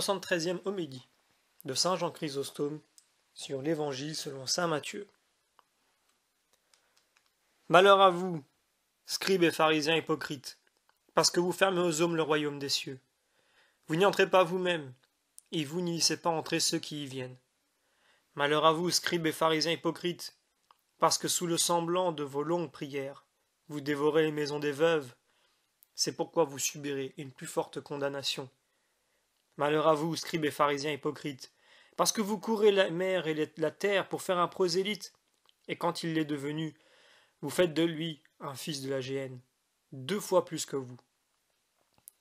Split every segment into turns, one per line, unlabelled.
73e homélie de Saint Jean Chrysostome sur l'Évangile selon Saint Matthieu. Malheur à vous, scribes et pharisiens hypocrites, parce que vous fermez aux hommes le royaume des cieux. Vous n'y entrez pas vous-même, et vous n'y laissez pas entrer ceux qui y viennent. Malheur à vous, scribes et pharisiens hypocrites, parce que sous le semblant de vos longues prières, vous dévorez les maisons des veuves. C'est pourquoi vous subirez une plus forte condamnation. Malheur à vous, scribes et pharisiens hypocrites, parce que vous courez la mer et la terre pour faire un prosélyte, et quand il l'est devenu, vous faites de lui un fils de la géhenne, deux fois plus que vous.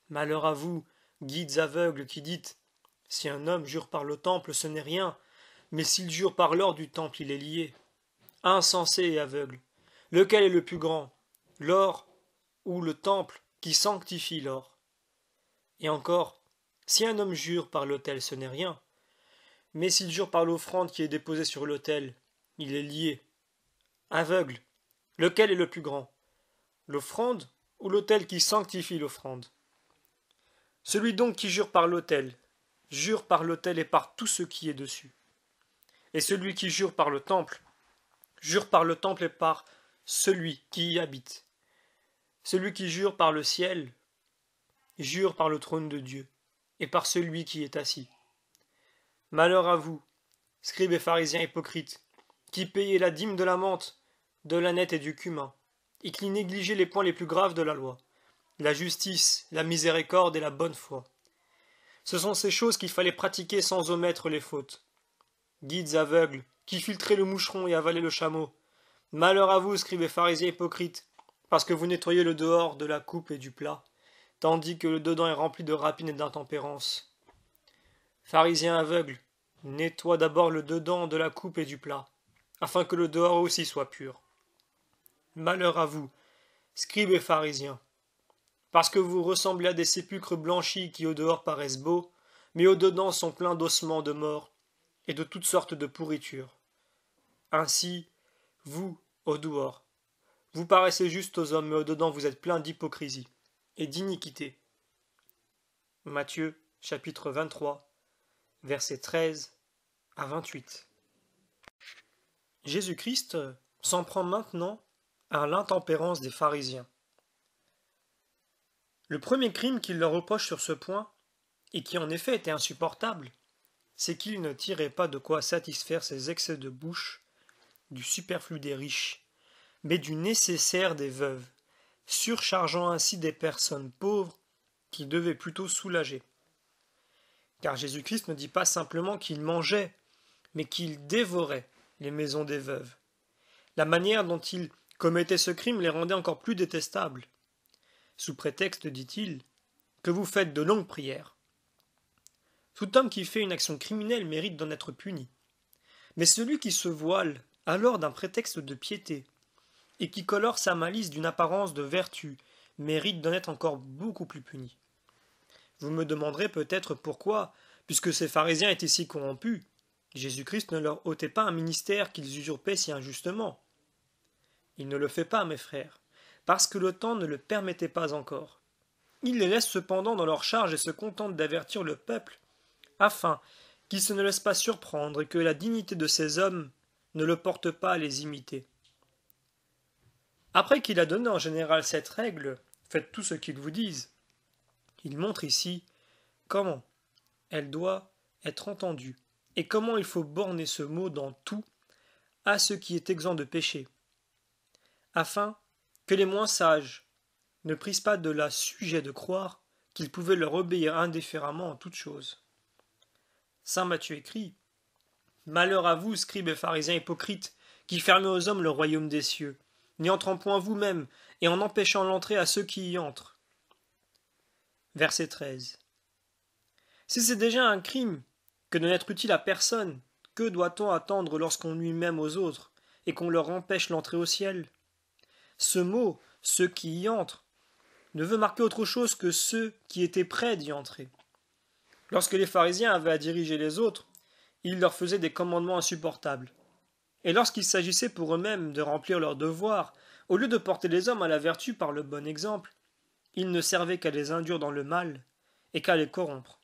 Malheur à vous, guides aveugles qui dites Si un homme jure par le temple, ce n'est rien, mais s'il jure par l'or du temple, il est lié. Insensé et aveugle, lequel est le plus grand, l'or ou le temple qui sanctifie l'or Et encore, si un homme jure par l'autel, ce n'est rien. Mais s'il jure par l'offrande qui est déposée sur l'autel, il est lié. Aveugle. Lequel est le plus grand L'offrande ou l'autel qui sanctifie l'offrande Celui donc qui jure par l'autel, jure par l'autel et par tout ce qui est dessus. Et celui qui jure par le temple, jure par le temple et par celui qui y habite. Celui qui jure par le ciel, jure par le trône de Dieu et par celui qui est assis. Malheur à vous, scribes et pharisiens hypocrites, qui payez la dîme de la menthe, de la nette et du cumin, et qui négligez les points les plus graves de la loi, la justice, la miséricorde et la bonne foi. Ce sont ces choses qu'il fallait pratiquer sans omettre les fautes. Guides aveugles, qui filtraient le moucheron et avalaient le chameau. Malheur à vous, scribes et pharisiens hypocrites, parce que vous nettoyez le dehors de la coupe et du plat, tandis que le dedans est rempli de rapine et d'intempérance. Pharisien aveugle, nettoie d'abord le dedans de la coupe et du plat, afin que le dehors aussi soit pur. Malheur à vous, scribes et pharisiens, parce que vous ressemblez à des sépulcres blanchis qui au dehors paraissent beaux, mais au dedans sont pleins d'ossements de mort et de toutes sortes de pourritures. Ainsi, vous, au dehors, vous paraissez juste aux hommes, mais au dedans vous êtes plein d'hypocrisie et d'iniquité. Matthieu chapitre 23 versets 13 à 28. Jésus-Christ s'en prend maintenant à l'intempérance des pharisiens. Le premier crime qu'il leur reproche sur ce point, et qui en effet était insupportable, c'est qu'il ne tirait pas de quoi satisfaire ses excès de bouche du superflu des riches, mais du nécessaire des veuves surchargeant ainsi des personnes pauvres qu'il devait plutôt soulager. Car Jésus-Christ ne dit pas simplement qu'il mangeait, mais qu'il dévorait les maisons des veuves. La manière dont il commettait ce crime les rendait encore plus détestables. Sous prétexte, dit-il, que vous faites de longues prières. Tout homme qui fait une action criminelle mérite d'en être puni. Mais celui qui se voile alors d'un prétexte de piété, et qui colore sa malice d'une apparence de vertu, mérite d'en être encore beaucoup plus puni. Vous me demanderez peut-être pourquoi, puisque ces pharisiens étaient si corrompus, Jésus-Christ ne leur ôtait pas un ministère qu'ils usurpaient si injustement. Il ne le fait pas, mes frères, parce que le temps ne le permettait pas encore. Il les laisse cependant dans leur charge et se contente d'avertir le peuple, afin qu'il se ne laisse pas surprendre et que la dignité de ces hommes ne le porte pas à les imiter. Après qu'il a donné en général cette règle, faites tout ce qu'ils vous disent. Il montre ici comment elle doit être entendue et comment il faut borner ce mot dans tout à ce qui est exempt de péché, afin que les moins sages ne prissent pas de la sujet de croire qu'ils pouvaient leur obéir indifféremment en toutes choses. Saint Matthieu écrit Malheur à vous, scribes et pharisiens hypocrites, qui fermez aux hommes le royaume des cieux, n'y entrant point vous-même, et en empêchant l'entrée à ceux qui y entrent. Verset 13. Si c'est déjà un crime que de n'être utile à personne, que doit-on attendre lorsqu'on nuit même aux autres et qu'on leur empêche l'entrée au ciel Ce mot, ceux qui y entrent, ne veut marquer autre chose que ceux qui étaient prêts d'y entrer. Lorsque les pharisiens avaient à diriger les autres, ils leur faisaient des commandements insupportables. Et lorsqu'il s'agissait pour eux-mêmes de remplir leurs devoirs, au lieu de porter les hommes à la vertu par le bon exemple, ils ne servaient qu'à les induire dans le mal et qu'à les corrompre.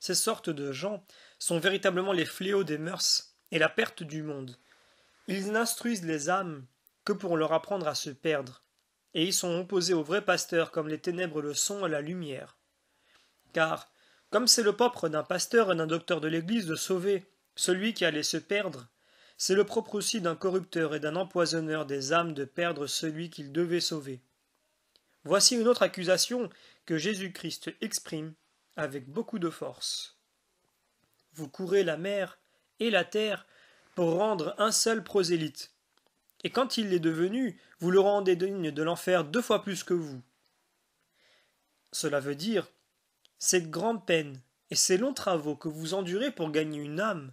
Ces sortes de gens sont véritablement les fléaux des mœurs et la perte du monde. Ils n'instruisent les âmes que pour leur apprendre à se perdre, et ils sont opposés aux vrais pasteurs comme les ténèbres le sont à la lumière. Car, comme c'est le propre d'un pasteur et d'un docteur de l'Église de sauver celui qui allait se perdre c'est le propre aussi d'un corrupteur et d'un empoisonneur des âmes de perdre celui qu'il devait sauver. Voici une autre accusation que Jésus-Christ exprime avec beaucoup de force. Vous courez la mer et la terre pour rendre un seul prosélyte. Et quand il l'est devenu, vous le rendez digne de l'enfer deux fois plus que vous. Cela veut dire cette grande peine et ces longs travaux que vous endurez pour gagner une âme,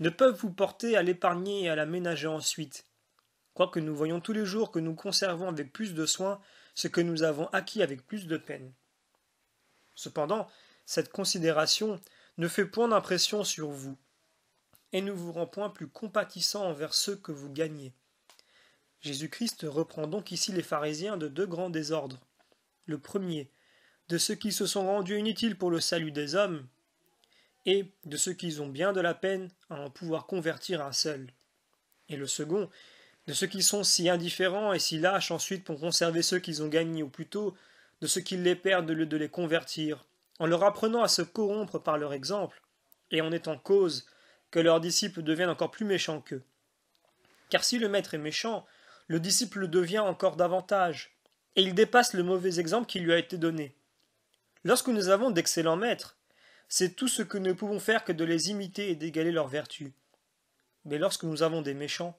ne peuvent vous porter à l'épargner et à la ménager ensuite. Quoique nous voyons tous les jours que nous conservons avec plus de soin ce que nous avons acquis avec plus de peine. Cependant, cette considération ne fait point d'impression sur vous, et ne vous rend point plus compatissant envers ceux que vous gagnez. Jésus-Christ reprend donc ici les pharisiens de deux grands désordres. Le premier, de ceux qui se sont rendus inutiles pour le salut des hommes, et de ceux qui ont bien de la peine à en pouvoir convertir un seul. Et le second, de ceux qui sont si indifférents et si lâches ensuite pour conserver ceux qu'ils ont gagnés, ou plutôt de ceux qui les perdent au lieu de les convertir, en leur apprenant à se corrompre par leur exemple, et en étant cause que leurs disciples deviennent encore plus méchants qu'eux. Car si le maître est méchant, le disciple le devient encore davantage, et il dépasse le mauvais exemple qui lui a été donné. Lorsque nous avons d'excellents maîtres, c'est tout ce que nous ne pouvons faire que de les imiter et d'égaler leurs vertus. Mais lorsque nous avons des méchants,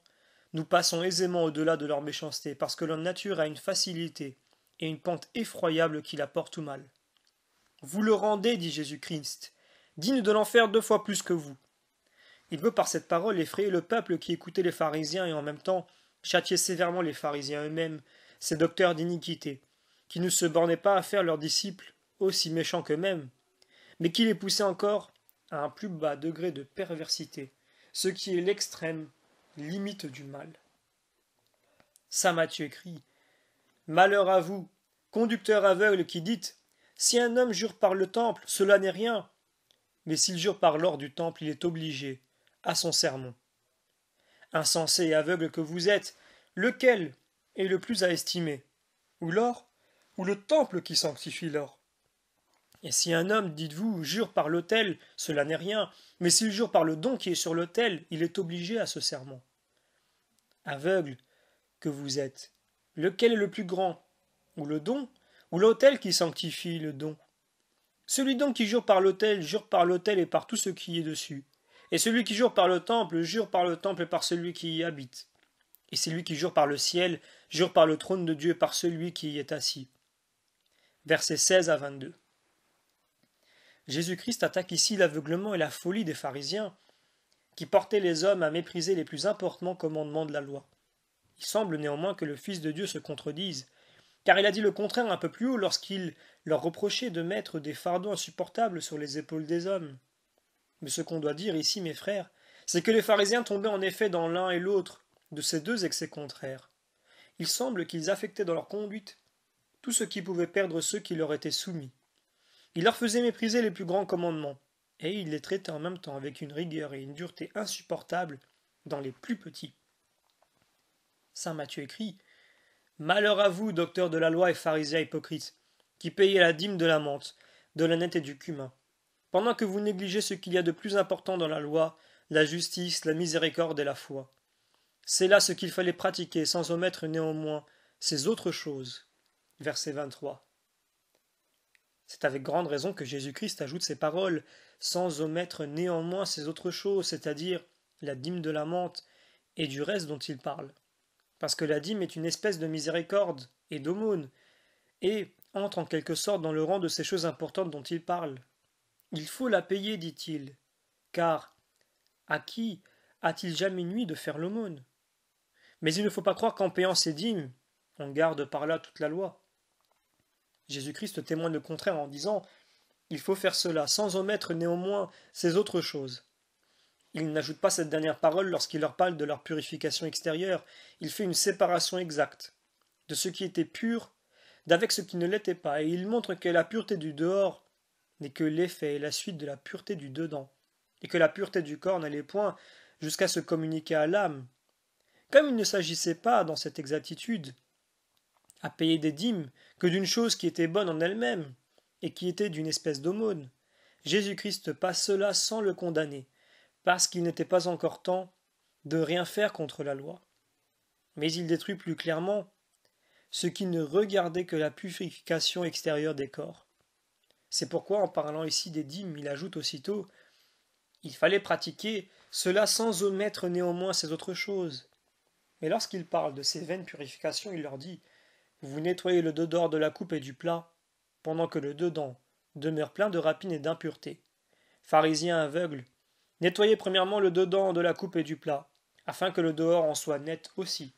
nous passons aisément au-delà de leur méchanceté, parce que leur nature a une facilité et une pente effroyable qui la porte tout mal. Vous le rendez, dit Jésus-Christ, digne de l'enfer deux fois plus que vous. Il veut par cette parole effrayer le peuple qui écoutait les pharisiens et en même temps châtier sévèrement les pharisiens eux-mêmes, ces docteurs d'iniquité, qui ne se bornaient pas à faire leurs disciples aussi méchants qu'eux-mêmes, mais qui les poussé encore à un plus bas degré de perversité, ce qui est l'extrême limite du mal. Saint Matthieu écrit, « Malheur à vous, conducteur aveugle qui dites Si un homme jure par le temple, cela n'est rien. Mais s'il jure par l'or du temple, il est obligé, à son sermon. Insensé et aveugle que vous êtes, lequel est le plus à estimer Ou l'or Ou le temple qui sanctifie l'or et si un homme, dites-vous, jure par l'autel, cela n'est rien, mais s'il jure par le don qui est sur l'autel, il est obligé à ce serment. Aveugle que vous êtes, lequel est le plus grand Ou le don Ou l'autel qui sanctifie le don Celui donc qui jure par l'autel, jure par l'autel et par tout ce qui est dessus. Et celui qui jure par le temple, jure par le temple et par celui qui y habite. Et celui qui jure par le ciel, jure par le trône de Dieu et par celui qui y est assis. Verset 16 à 22. Jésus-Christ attaque ici l'aveuglement et la folie des pharisiens, qui portaient les hommes à mépriser les plus importants commandements de la loi. Il semble néanmoins que le Fils de Dieu se contredise, car il a dit le contraire un peu plus haut lorsqu'il leur reprochait de mettre des fardeaux insupportables sur les épaules des hommes. Mais ce qu'on doit dire ici, mes frères, c'est que les pharisiens tombaient en effet dans l'un et l'autre de ces deux excès contraires. Il semble qu'ils affectaient dans leur conduite tout ce qui pouvait perdre ceux qui leur étaient soumis. Il leur faisait mépriser les plus grands commandements, et il les traitait en même temps avec une rigueur et une dureté insupportables dans les plus petits. Saint Matthieu écrit Malheur à vous, docteurs de la loi et pharisiens hypocrites, qui payez la dîme de la menthe, de la nette et du cumin, pendant que vous négligez ce qu'il y a de plus important dans la loi, la justice, la miséricorde et la foi. C'est là ce qu'il fallait pratiquer sans omettre néanmoins ces autres choses. Verset 23. C'est avec grande raison que Jésus-Christ ajoute ces paroles, sans omettre néanmoins ces autres choses, c'est-à-dire la dîme de la menthe et du reste dont il parle. Parce que la dîme est une espèce de miséricorde et d'aumône, et entre en quelque sorte dans le rang de ces choses importantes dont il parle. Il faut la payer, dit-il, car à qui a-t-il jamais nuit de faire l'aumône Mais il ne faut pas croire qu'en payant ces dîmes, on garde par là toute la loi. Jésus-Christ témoigne le contraire en disant Il faut faire cela, sans omettre néanmoins ces autres choses. Il n'ajoute pas cette dernière parole lorsqu'il leur parle de leur purification extérieure, il fait une séparation exacte de ce qui était pur d'avec ce qui ne l'était pas, et il montre que la pureté du dehors n'est que l'effet et la suite de la pureté du dedans, et que la pureté du corps n'allait point jusqu'à se communiquer à l'âme. Comme il ne s'agissait pas, dans cette exactitude, à payer des dîmes que d'une chose qui était bonne en elle-même et qui était d'une espèce d'aumône. Jésus-Christ passe cela sans le condamner, parce qu'il n'était pas encore temps de rien faire contre la loi. Mais il détruit plus clairement ce qui ne regardait que la purification extérieure des corps. C'est pourquoi, en parlant ici des dîmes, il ajoute aussitôt Il fallait pratiquer cela sans omettre néanmoins ces autres choses. Mais lorsqu'il parle de ces vaines purifications, il leur dit vous nettoyez le dedans de la coupe et du plat, pendant que le dedans demeure plein de rapines et d'impuretés. pharisien aveugle nettoyez premièrement le dedans de la coupe et du plat, afin que le dehors en soit net aussi.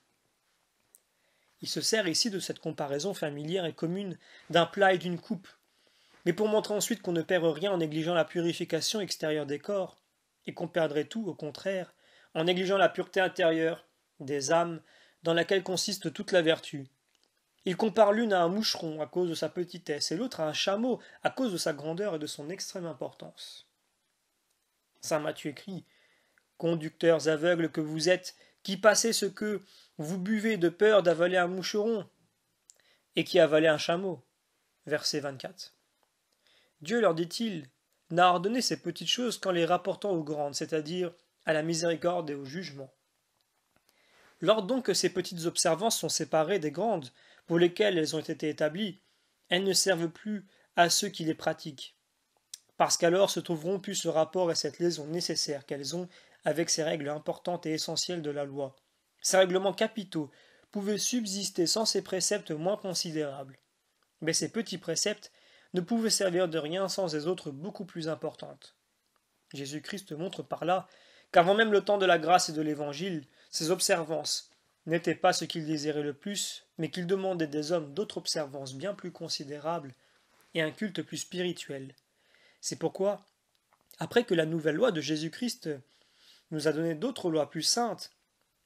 Il se sert ici de cette comparaison familière et commune d'un plat et d'une coupe, mais pour montrer ensuite qu'on ne perd rien en négligeant la purification extérieure des corps, et qu'on perdrait tout, au contraire, en négligeant la pureté intérieure des âmes, dans laquelle consiste toute la vertu, il compare l'une à un moucheron à cause de sa petitesse et l'autre à un chameau à cause de sa grandeur et de son extrême importance. Saint Matthieu écrit Conducteurs aveugles que vous êtes, qui passez ce que vous buvez de peur d'avaler un moucheron et qui avalez un chameau. Verset 24. Dieu leur dit-il n'a ordonné ces petites choses qu'en les rapportant aux grandes, c'est-à-dire à la miséricorde et au jugement. Lors donc que ces petites observances sont séparées des grandes, pour lesquelles elles ont été établies, elles ne servent plus à ceux qui les pratiquent, parce qu'alors se trouveront plus ce rapport et cette liaison nécessaire qu'elles ont avec ces règles importantes et essentielles de la loi. Ces règlements capitaux pouvaient subsister sans ces préceptes moins considérables. Mais ces petits préceptes ne pouvaient servir de rien sans les autres beaucoup plus importantes. Jésus-Christ montre par là qu'avant même le temps de la grâce et de l'Évangile, ces observances, n'était pas ce qu'il désirait le plus, mais qu'il demandait des hommes d'autres observances bien plus considérables et un culte plus spirituel. C'est pourquoi, après que la nouvelle loi de Jésus-Christ nous a donné d'autres lois plus saintes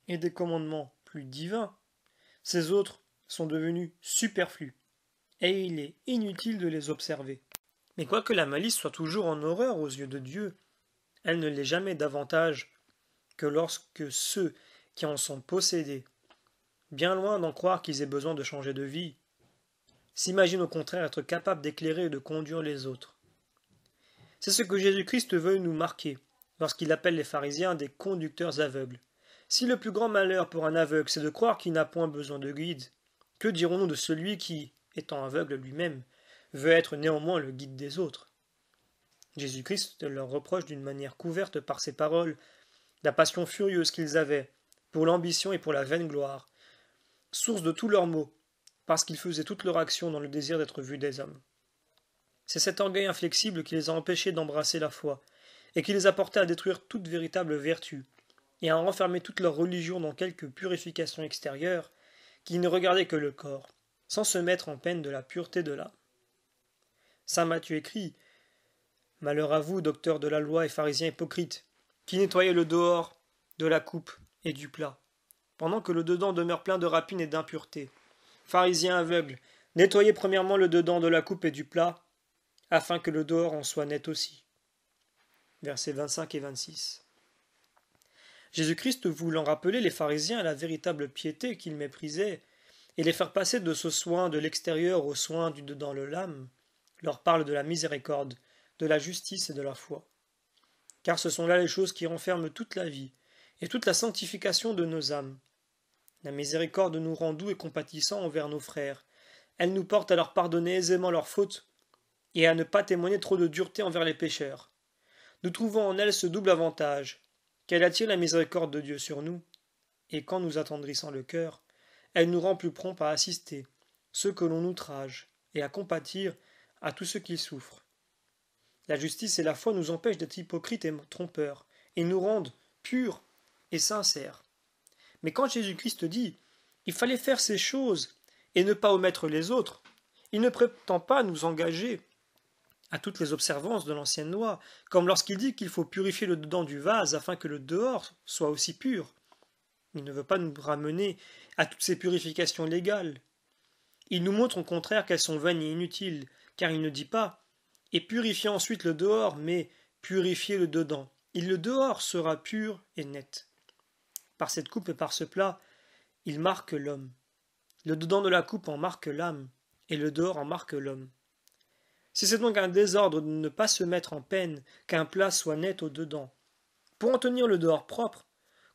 et des commandements plus divins, ces autres sont devenus superflus, et il est inutile de les observer. Mais quoique la malice soit toujours en horreur aux yeux de Dieu, elle ne l'est jamais davantage que lorsque ceux qui en sont possédés bien loin d'en croire qu'ils aient besoin de changer de vie, s'imaginent au contraire être capables d'éclairer et de conduire les autres. C'est ce que Jésus-Christ veut nous marquer lorsqu'il appelle les pharisiens des conducteurs aveugles. Si le plus grand malheur pour un aveugle, c'est de croire qu'il n'a point besoin de guide, que dirons-nous de celui qui, étant aveugle lui-même, veut être néanmoins le guide des autres Jésus-Christ leur reproche d'une manière couverte par ses paroles la passion furieuse qu'ils avaient pour l'ambition et pour la vaine gloire, source de tous leurs maux, parce qu'ils faisaient toute leur action dans le désir d'être vus des hommes. C'est cet orgueil inflexible qui les a empêchés d'embrasser la foi, et qui les a portés à détruire toute véritable vertu, et à renfermer toute leur religion dans quelque purification extérieure, qui ne regardaient que le corps, sans se mettre en peine de la pureté de l'âme. Saint Matthieu écrit Malheur à vous, docteurs de la loi et pharisiens hypocrites, qui nettoyez le dehors de la coupe et du plat, pendant que le dedans demeure plein de rapines et d'impuretés. Pharisiens aveugles, nettoyez premièrement le dedans de la coupe et du plat, afin que le dehors en soit net aussi. Versets 25 et 26. Jésus-Christ voulant rappeler les pharisiens à la véritable piété qu'ils méprisaient, et les faire passer de ce soin de l'extérieur au soin du dedans le l'âme, leur parle de la miséricorde, de la justice et de la foi. Car ce sont là les choses qui renferment toute la vie, et toute la sanctification de nos âmes, la miséricorde nous rend doux et compatissants envers nos frères. Elle nous porte à leur pardonner aisément leurs fautes et à ne pas témoigner trop de dureté envers les pécheurs. Nous trouvons en elle ce double avantage qu'elle attire la miséricorde de Dieu sur nous, et qu'en nous attendrissant le cœur, elle nous rend plus prompts à assister ceux que l'on outrage et à compatir à tous ceux qui souffrent. La justice et la foi nous empêchent d'être hypocrites et trompeurs, et nous rendent purs et sincères. Mais quand Jésus-Christ dit il fallait faire ces choses et ne pas omettre les autres, il ne prétend pas nous engager à toutes les observances de l'ancienne loi, comme lorsqu'il dit qu'il faut purifier le dedans du vase afin que le dehors soit aussi pur. Il ne veut pas nous ramener à toutes ces purifications légales. Il nous montre au contraire qu'elles sont vaines et inutiles, car il ne dit pas et purifiez ensuite le dehors, mais purifiez le dedans. Il le dehors sera pur et net. Par cette coupe et par ce plat, il marque l'homme. Le dedans de la coupe en marque l'âme, et le dehors en marque l'homme. Si c'est donc un désordre de ne pas se mettre en peine qu'un plat soit net au dedans, pour en tenir le dehors propre,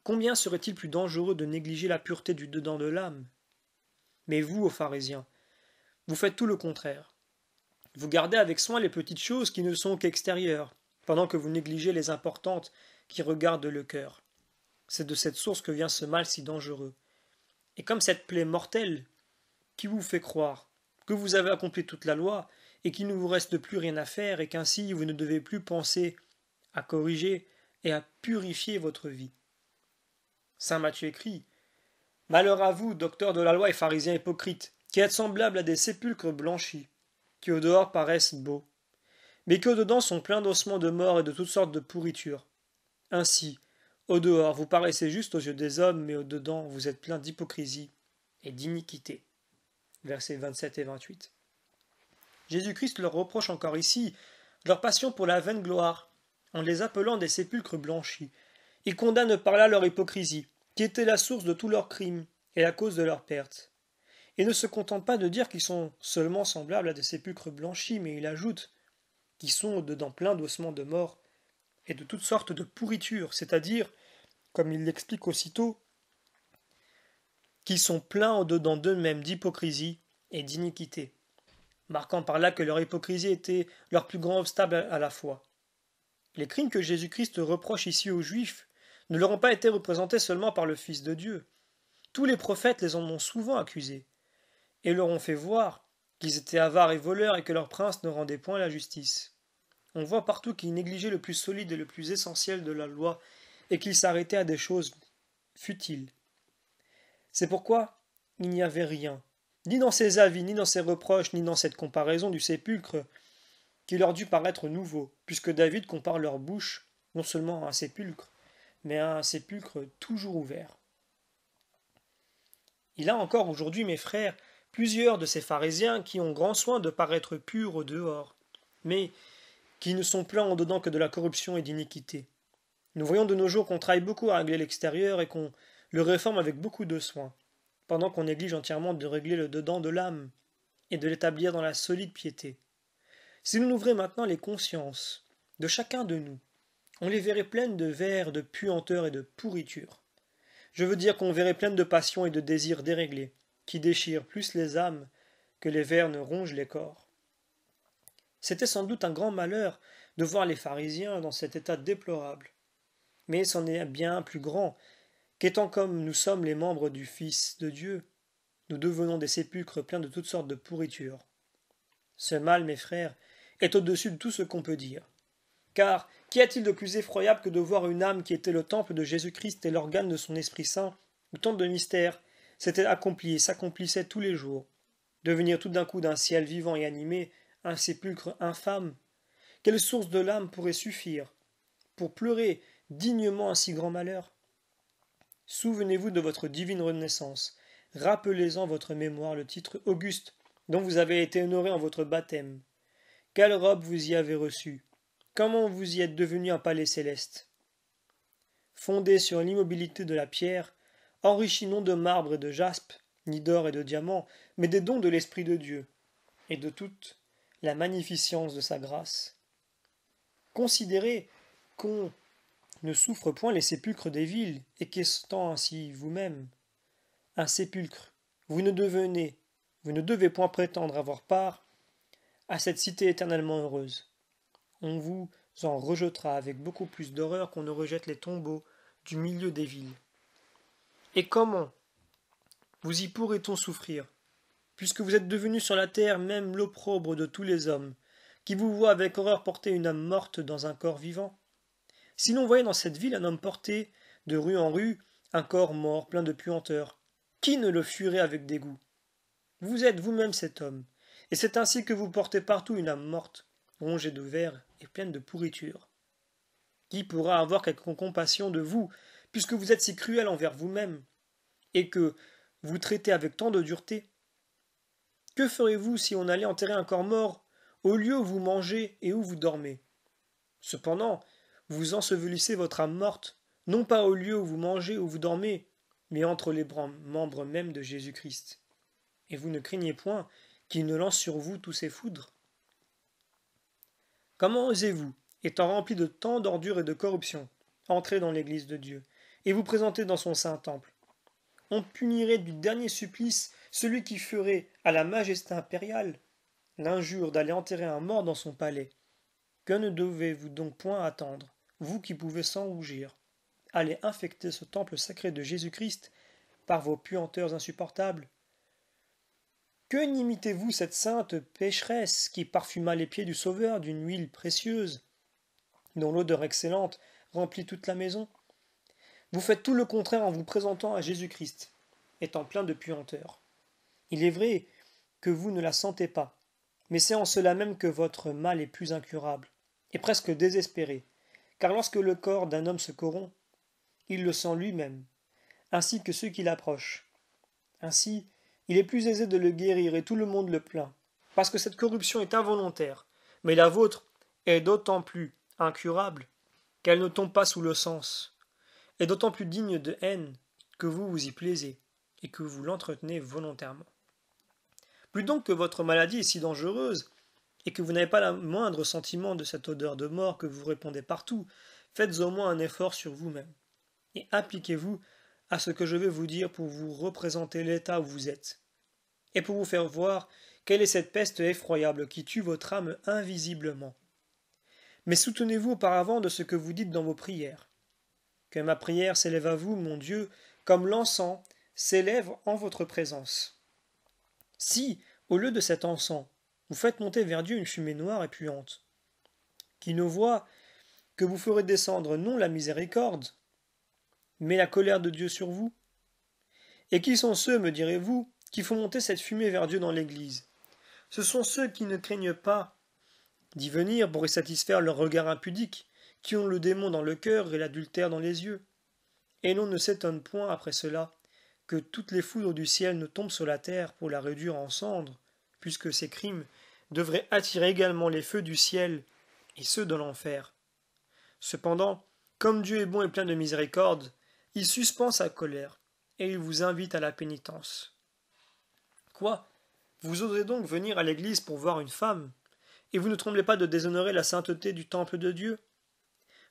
combien serait-il plus dangereux de négliger la pureté du dedans de l'âme Mais vous, ô pharisiens, vous faites tout le contraire. Vous gardez avec soin les petites choses qui ne sont qu'extérieures, pendant que vous négligez les importantes qui regardent le cœur. C'est de cette source que vient ce mal si dangereux. Et comme cette plaie mortelle qui vous fait croire que vous avez accompli toute la loi et qu'il ne vous reste plus rien à faire et qu'ainsi vous ne devez plus penser à corriger et à purifier votre vie. Saint Matthieu écrit Malheur à vous, docteurs de la loi et pharisiens hypocrites, qui êtes semblables à des sépulcres blanchis, qui au dehors paraissent beaux, mais qui au dedans sont pleins d'ossements de mort et de toutes sortes de pourritures. Ainsi, au dehors, vous paraissez juste aux yeux des hommes, mais au dedans, vous êtes plein d'hypocrisie et d'iniquité. Versets 27 et 28. Jésus-Christ leur reproche encore ici leur passion pour la vaine gloire, en les appelant des sépulcres blanchis. Il condamne par là leur hypocrisie, qui était la source de tous leurs crimes et la cause de leur perte. Et ne se contente pas de dire qu'ils sont seulement semblables à des sépulcres blanchis, mais il ajoute qu'ils sont au dedans plein d'ossements de mort et de toutes sortes de pourritures, c'est-à-dire, comme il l'explique aussitôt, qui sont pleins au-dedans d'eux-mêmes d'hypocrisie et d'iniquité, marquant par là que leur hypocrisie était leur plus grand obstacle à la foi. Les crimes que Jésus-Christ reproche ici aux Juifs ne leur ont pas été représentés seulement par le Fils de Dieu. Tous les prophètes les en ont souvent accusés, et leur ont fait voir qu'ils étaient avares et voleurs et que leur prince ne rendait point la justice. On voit partout qu'il négligeait le plus solide et le plus essentiel de la loi, et qu'il s'arrêtait à des choses futiles. C'est pourquoi il n'y avait rien, ni dans ses avis, ni dans ses reproches, ni dans cette comparaison du sépulcre, qui leur dut paraître nouveau, puisque David compare leur bouche non seulement à un sépulcre, mais à un sépulcre toujours ouvert. Il a encore aujourd'hui, mes frères, plusieurs de ces pharisiens qui ont grand soin de paraître purs au dehors, mais qui ne sont pleins en dedans que de la corruption et d'iniquité. Nous voyons de nos jours qu'on travaille beaucoup à régler l'extérieur et qu'on le réforme avec beaucoup de soin, pendant qu'on néglige entièrement de régler le dedans de l'âme et de l'établir dans la solide piété. Si nous ouvrions maintenant les consciences de chacun de nous, on les verrait pleines de vers, de puanteurs et de pourriture. Je veux dire qu'on verrait pleines de passions et de désirs déréglés, qui déchirent plus les âmes que les vers ne rongent les corps. C'était sans doute un grand malheur de voir les pharisiens dans cet état déplorable. Mais c'en est bien plus grand, qu'étant comme nous sommes les membres du Fils de Dieu, nous devenons des sépulcres pleins de toutes sortes de pourritures. Ce mal, mes frères, est au-dessus de tout ce qu'on peut dire. Car qu'y a-t-il de plus effroyable que de voir une âme qui était le temple de Jésus-Christ et l'organe de son Esprit Saint, où tant de mystères s'étaient accomplis et s'accomplissaient tous les jours, devenir tout d'un coup d'un ciel vivant et animé un sépulcre infâme Quelle source de l'âme pourrait suffire pour pleurer dignement un si grand malheur Souvenez-vous de votre divine renaissance, rappelez-en votre mémoire le titre auguste dont vous avez été honoré en votre baptême. Quelle robe vous y avez reçue Comment vous y êtes devenu un palais céleste Fondé sur l'immobilité de la pierre, enrichi non de marbre et de jaspe, ni d'or et de diamant, mais des dons de l'Esprit de Dieu, et de toutes la magnificence de sa grâce. Considérez qu'on ne souffre point les sépulcres des villes, et tant ainsi vous-même un sépulcre, vous ne devenez, vous ne devez point prétendre avoir part à cette cité éternellement heureuse. On vous en rejettera avec beaucoup plus d'horreur qu'on ne rejette les tombeaux du milieu des villes. Et comment vous y pourrez-on souffrir puisque vous êtes devenu sur la terre même l'opprobre de tous les hommes, qui vous voient avec horreur porter une âme morte dans un corps vivant. Si l'on voyait dans cette ville un homme porter, de rue en rue, un corps mort plein de puanteur, qui ne le fuirait avec dégoût Vous êtes vous-même cet homme, et c'est ainsi que vous portez partout une âme morte, rongée de verre et pleine de pourriture. Qui pourra avoir quelque compassion de vous, puisque vous êtes si cruel envers vous-même, et que vous traitez avec tant de dureté que ferez-vous si on allait enterrer un corps mort au lieu où vous mangez et où vous dormez Cependant, vous ensevelissez votre âme morte, non pas au lieu où vous mangez ou vous dormez, mais entre les membres mêmes de Jésus-Christ. Et vous ne craignez point qu'il ne lance sur vous tous ses foudres. Comment osez-vous, étant rempli de tant d'ordures et de corruption, entrer dans l'Église de Dieu et vous présenter dans son saint temple On punirait du dernier supplice celui qui ferait à la majesté impériale l'injure d'aller enterrer un mort dans son palais. Que ne devez-vous donc point attendre, vous qui pouvez sans rougir aller infecter ce temple sacré de Jésus-Christ par vos puanteurs insupportables. Que n'imitez-vous cette sainte pécheresse qui parfuma les pieds du Sauveur d'une huile précieuse, dont l'odeur excellente remplit toute la maison Vous faites tout le contraire en vous présentant à Jésus-Christ, étant plein de puanteurs. Il est vrai que vous ne la sentez pas, mais c'est en cela même que votre mal est plus incurable, et presque désespéré, car lorsque le corps d'un homme se corrompt, il le sent lui-même, ainsi que ceux qui l'approchent. Ainsi, il est plus aisé de le guérir et tout le monde le plaint, parce que cette corruption est involontaire, mais la vôtre est d'autant plus incurable qu'elle ne tombe pas sous le sens, et d'autant plus digne de haine que vous vous y plaisez, et que vous l'entretenez volontairement. Plus donc que votre maladie est si dangereuse, et que vous n'avez pas le moindre sentiment de cette odeur de mort que vous répandez partout, faites au moins un effort sur vous-même, et appliquez-vous à ce que je vais vous dire pour vous représenter l'état où vous êtes, et pour vous faire voir quelle est cette peste effroyable qui tue votre âme invisiblement. Mais soutenez-vous auparavant de ce que vous dites dans vos prières. Que ma prière s'élève à vous, mon Dieu, comme l'encens s'élève en votre présence. Si, au lieu de cet encens, vous faites monter vers Dieu une fumée noire et puante, qui ne voit que vous ferez descendre non la miséricorde, mais la colère de Dieu sur vous. Et qui sont ceux, me direz-vous, qui font monter cette fumée vers Dieu dans l'Église Ce sont ceux qui ne craignent pas d'y venir pour y satisfaire leur regard impudique, qui ont le démon dans le cœur et l'adultère dans les yeux. Et l'on ne s'étonne point après cela que toutes les foudres du ciel ne tombent sur la terre pour la réduire en cendres, puisque ces crimes devraient attirer également les feux du ciel et ceux de l'enfer. Cependant, comme Dieu est bon et plein de miséricorde, il suspend sa colère et il vous invite à la pénitence. Quoi Vous osez donc venir à l'église pour voir une femme, et vous ne tremblez pas de déshonorer la sainteté du temple de Dieu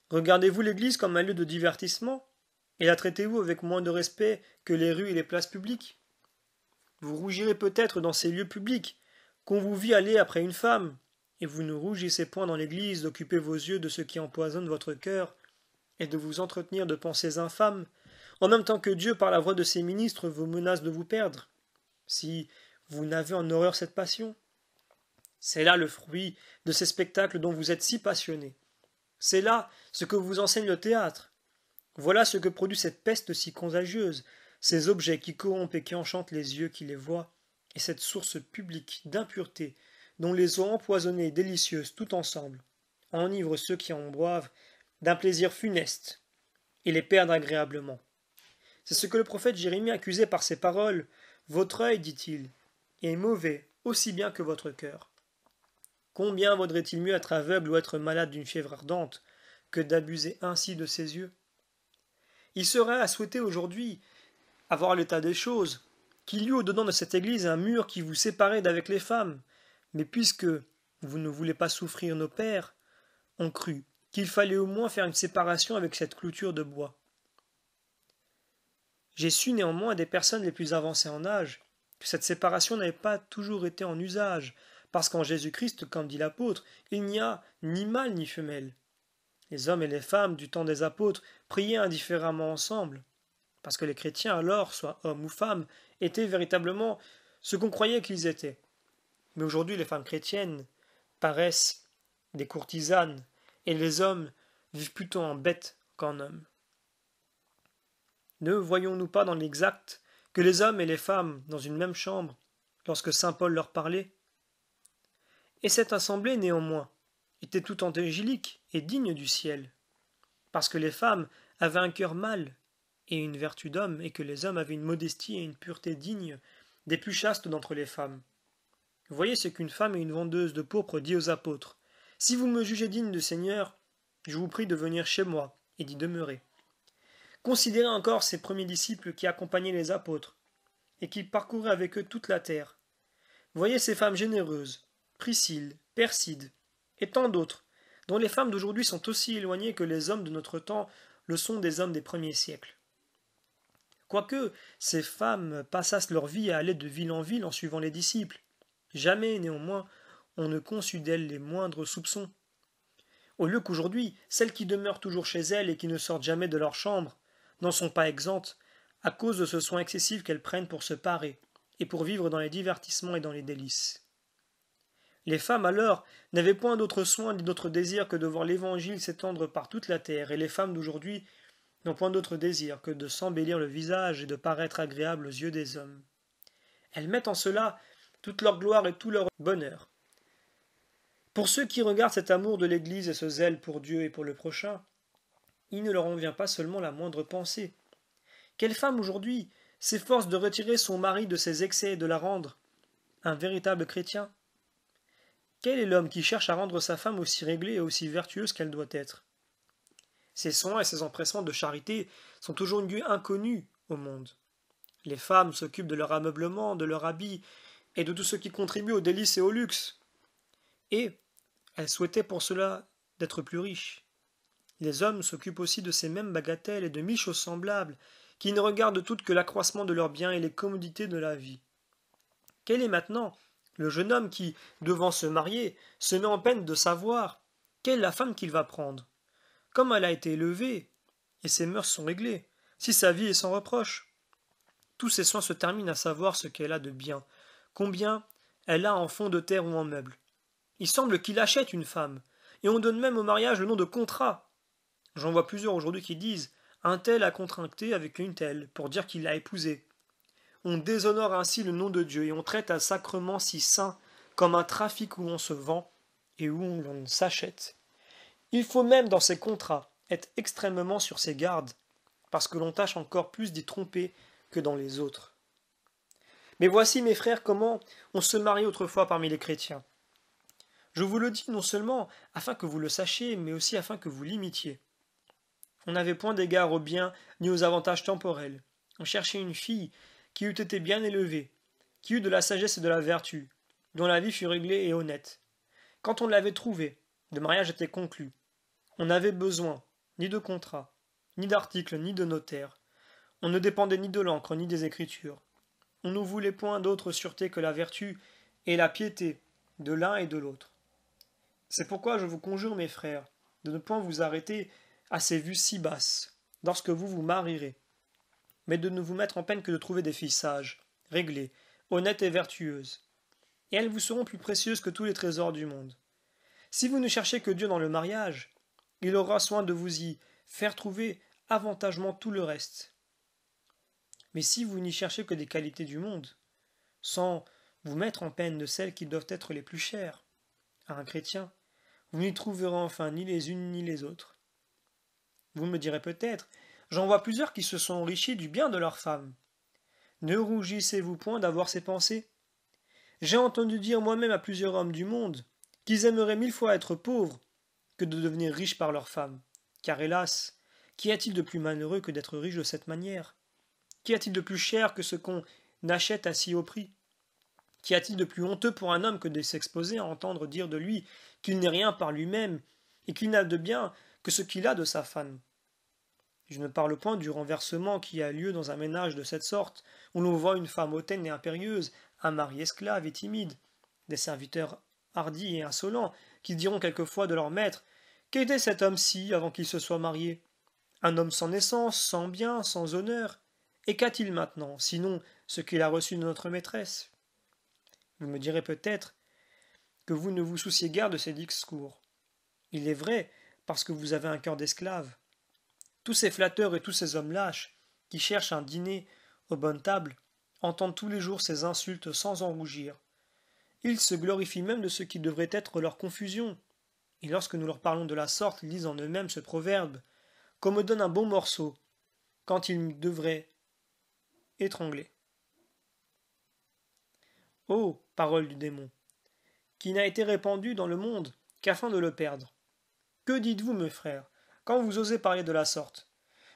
Regardez-vous l'église comme un lieu de divertissement et la traitez-vous avec moins de respect que les rues et les places publiques Vous rougirez peut-être dans ces lieux publics, qu'on vous vit aller après une femme, et vous ne rougissez point dans l'église d'occuper vos yeux de ce qui empoisonne votre cœur, et de vous entretenir de pensées infâmes, en même temps que Dieu, par la voix de ses ministres, vous menace de vous perdre, si vous n'avez en horreur cette passion. C'est là le fruit de ces spectacles dont vous êtes si passionné. C'est là ce que vous enseigne le théâtre. Voilà ce que produit cette peste si contagieuse, ces objets qui corrompent et qui enchantent les yeux qui les voient, et cette source publique d'impureté dont les eaux empoisonnées délicieuses tout ensemble enivrent ceux qui en boivent d'un plaisir funeste et les perdent agréablement. C'est ce que le prophète Jérémie accusait par ces paroles. Votre œil, dit-il, est mauvais aussi bien que votre cœur. Combien vaudrait-il mieux être aveugle ou être malade d'une fièvre ardente que d'abuser ainsi de ses yeux il serait à souhaiter aujourd'hui, avoir l'état des choses, qu'il y eût au-dedans de cette église un mur qui vous séparait d'avec les femmes. Mais puisque vous ne voulez pas souffrir nos pères, on crut qu'il fallait au moins faire une séparation avec cette clôture de bois. J'ai su néanmoins des personnes les plus avancées en âge que cette séparation n'avait pas toujours été en usage, parce qu'en Jésus-Christ, comme dit l'apôtre, il n'y a ni mâle ni femelle, les hommes et les femmes du temps des apôtres priaient indifféremment ensemble, parce que les chrétiens alors, soit hommes ou femmes, étaient véritablement ce qu'on croyait qu'ils étaient. Mais aujourd'hui les femmes chrétiennes paraissent des courtisanes, et les hommes vivent plutôt en bêtes qu'en hommes. Ne voyons-nous pas dans l'exact que les hommes et les femmes dans une même chambre, lorsque saint Paul leur parlait Et cette assemblée, néanmoins, était tout angélique et digne du ciel, parce que les femmes avaient un cœur mâle et une vertu d'homme, et que les hommes avaient une modestie et une pureté dignes des plus chastes d'entre les femmes. voyez ce qu'une femme et une vendeuse de pourpre dit aux apôtres. Si vous me jugez digne de Seigneur, je vous prie de venir chez moi et d'y demeurer. Considérez encore ces premiers disciples qui accompagnaient les apôtres et qui parcouraient avec eux toute la terre. Voyez ces femmes généreuses, Priscille, Perside, et tant d'autres, dont les femmes d'aujourd'hui sont aussi éloignées que les hommes de notre temps le sont des hommes des premiers siècles. Quoique ces femmes passassent leur vie à aller de ville en ville en suivant les disciples, jamais néanmoins on ne conçut d'elles les moindres soupçons. Au lieu qu'aujourd'hui, celles qui demeurent toujours chez elles et qui ne sortent jamais de leur chambre n'en sont pas exemptes, à cause de ce soin excessif qu'elles prennent pour se parer et pour vivre dans les divertissements et dans les délices. Les femmes alors n'avaient point d'autre soin ni d'autre désir que de voir l'Évangile s'étendre par toute la terre, et les femmes d'aujourd'hui n'ont point d'autre désir que de s'embellir le visage et de paraître agréable aux yeux des hommes. Elles mettent en cela toute leur gloire et tout leur bonheur. Pour ceux qui regardent cet amour de l'Église et ce zèle pour Dieu et pour le prochain, il ne leur en vient pas seulement la moindre pensée. Quelle femme aujourd'hui s'efforce de retirer son mari de ses excès et de la rendre un véritable chrétien quel est l'homme qui cherche à rendre sa femme aussi réglée et aussi vertueuse qu'elle doit être Ses soins et ses empressements de charité sont toujours une inconnue au monde. Les femmes s'occupent de leur ameublement, de leur habit et de tout ce qui contribue aux délices et au luxe. Et elles souhaitaient pour cela d'être plus riches. Les hommes s'occupent aussi de ces mêmes bagatelles et de mille choses semblables, qui ne regardent toutes que l'accroissement de leurs biens et les commodités de la vie. Quel est maintenant le jeune homme qui, devant se marier, se met en peine de savoir quelle est la femme qu'il va prendre, comme elle a été élevée, et ses mœurs sont réglées, si sa vie est sans reproche. Tous ses soins se terminent à savoir ce qu'elle a de bien, combien elle a en fond de terre ou en meubles. Il semble qu'il achète une femme, et on donne même au mariage le nom de contrat. J'en vois plusieurs aujourd'hui qui disent un tel a contracté avec une telle pour dire qu'il l'a épousée, on déshonore ainsi le nom de Dieu et on traite un sacrement si saint comme un trafic où on se vend et où l'on s'achète. Il faut même dans ces contrats être extrêmement sur ses gardes, parce que l'on tâche encore plus d'y tromper que dans les autres. Mais voici, mes frères, comment on se marie autrefois parmi les chrétiens. Je vous le dis non seulement afin que vous le sachiez, mais aussi afin que vous l'imitiez. On n'avait point d'égard aux biens ni aux avantages temporels. On cherchait une fille qui eût été bien élevé, qui eût de la sagesse et de la vertu, dont la vie fut réglée et honnête. Quand on l'avait trouvé, le mariage était conclu. On n'avait besoin ni de contrat, ni d'article, ni de notaire. On ne dépendait ni de l'encre, ni des écritures. On ne voulait point d'autre sûreté que la vertu et la piété de l'un et de l'autre. C'est pourquoi je vous conjure, mes frères, de ne point vous arrêter à ces vues si basses, lorsque vous vous marierez, mais de ne vous mettre en peine que de trouver des filles sages, réglées, honnêtes et vertueuses. Et elles vous seront plus précieuses que tous les trésors du monde. Si vous ne cherchez que Dieu dans le mariage, il aura soin de vous y faire trouver avantagement tout le reste. Mais si vous n'y cherchez que des qualités du monde, sans vous mettre en peine de celles qui doivent être les plus chères, à un chrétien, vous n'y trouverez enfin ni les unes ni les autres. Vous me direz peut-être J'en vois plusieurs qui se sont enrichis du bien de leur femme. Ne rougissez-vous point d'avoir ces pensées J'ai entendu dire moi-même à plusieurs hommes du monde qu'ils aimeraient mille fois être pauvres que de devenir riches par leur femme. Car hélas, qu'y a-t-il de plus malheureux que d'être riche de cette manière Qu'y a-t-il de plus cher que ce qu'on n'achète à si haut prix Qu'y a-t-il de plus honteux pour un homme que de s'exposer à entendre dire de lui qu'il n'est rien par lui-même et qu'il n'a de bien que ce qu'il a de sa femme je ne parle point du renversement qui a lieu dans un ménage de cette sorte, où l'on voit une femme hautaine et impérieuse, un mari esclave et timide, des serviteurs hardis et insolents, qui diront quelquefois de leur maître Qu'était cet homme-ci avant qu'il se soit marié Un homme sans naissance, sans bien, sans honneur. Et qu'a-t-il maintenant, sinon ce qu'il a reçu de notre maîtresse Vous me direz peut-être que vous ne vous souciez guère de ces discours. Il est vrai, parce que vous avez un cœur d'esclave. Tous ces flatteurs et tous ces hommes lâches, qui cherchent un dîner aux bonnes tables, entendent tous les jours ces insultes sans en rougir. Ils se glorifient même de ce qui devrait être leur confusion. Et lorsque nous leur parlons de la sorte, ils lisent en eux-mêmes ce proverbe Qu'on me donne un bon morceau, quand il me devrait étrangler. Ô oh, parole du démon, qui n'a été répandue dans le monde qu'afin de le perdre. Que dites-vous, mes frères quand vous osez parler de la sorte.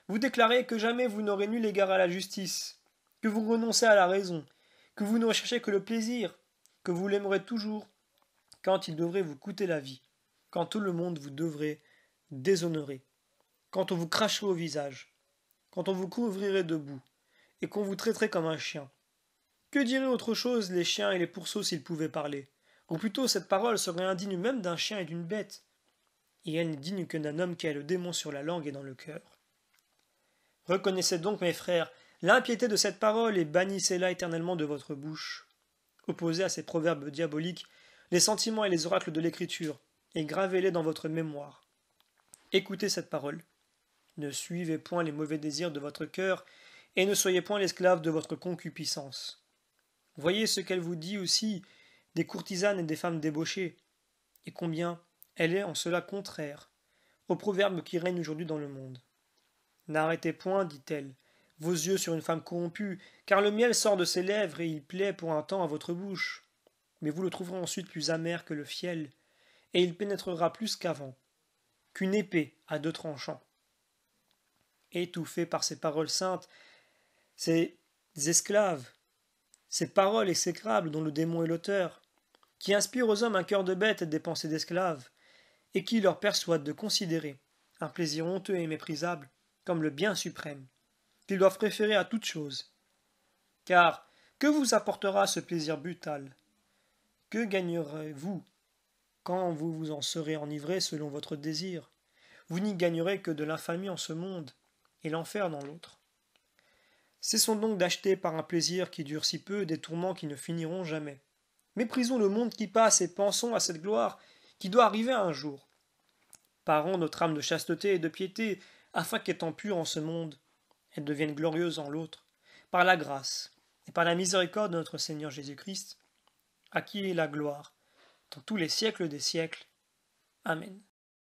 Vous déclarez que jamais vous n'aurez nul égard à la justice, que vous renoncez à la raison, que vous ne recherchez que le plaisir, que vous l'aimerez toujours, quand il devrait vous coûter la vie, quand tout le monde vous devrait déshonorer, quand on vous cracherait au visage, quand on vous couvrirait de boue, et qu'on vous traiterait comme un chien. Que diraient autre chose les chiens et les pourceaux s'ils pouvaient parler Ou plutôt cette parole serait indigne même d'un chien et d'une bête et elle n'est digne que d'un homme qui a le démon sur la langue et dans le cœur. Reconnaissez donc, mes frères, l'impiété de cette parole et bannissez-la éternellement de votre bouche. Opposez à ces proverbes diaboliques les sentiments et les oracles de l'Écriture, et gravez-les dans votre mémoire. Écoutez cette parole. Ne suivez point les mauvais désirs de votre cœur, et ne soyez point l'esclave de votre concupiscence. Voyez ce qu'elle vous dit aussi des courtisanes et des femmes débauchées, et combien elle est en cela contraire au proverbe qui règne aujourd'hui dans le monde. N'arrêtez point, dit-elle, vos yeux sur une femme corrompue, car le miel sort de ses lèvres et il plaît pour un temps à votre bouche. Mais vous le trouverez ensuite plus amer que le fiel, et il pénétrera plus qu'avant, qu'une épée à deux tranchants. Étouffé par ces paroles saintes, ces esclaves, ces paroles exécrables dont le démon est l'auteur, qui inspirent aux hommes un cœur de bête et des pensées d'esclaves, et qui leur persuade de considérer un plaisir honteux et méprisable comme le bien suprême, qu'ils doivent préférer à toute chose. Car que vous apportera ce plaisir brutal Que gagnerez-vous quand vous vous en serez enivré selon votre désir Vous n'y gagnerez que de l'infamie en ce monde et l'enfer dans l'autre. Cessons donc d'acheter par un plaisir qui dure si peu des tourments qui ne finiront jamais. Méprisons le monde qui passe et pensons à cette gloire qui doit arriver un jour. Parons notre âme de chasteté et de piété, afin qu'étant pure en ce monde, elle devienne glorieuse en l'autre, par la grâce et par la miséricorde de notre Seigneur Jésus-Christ, à qui est la gloire, dans tous les siècles des siècles. Amen.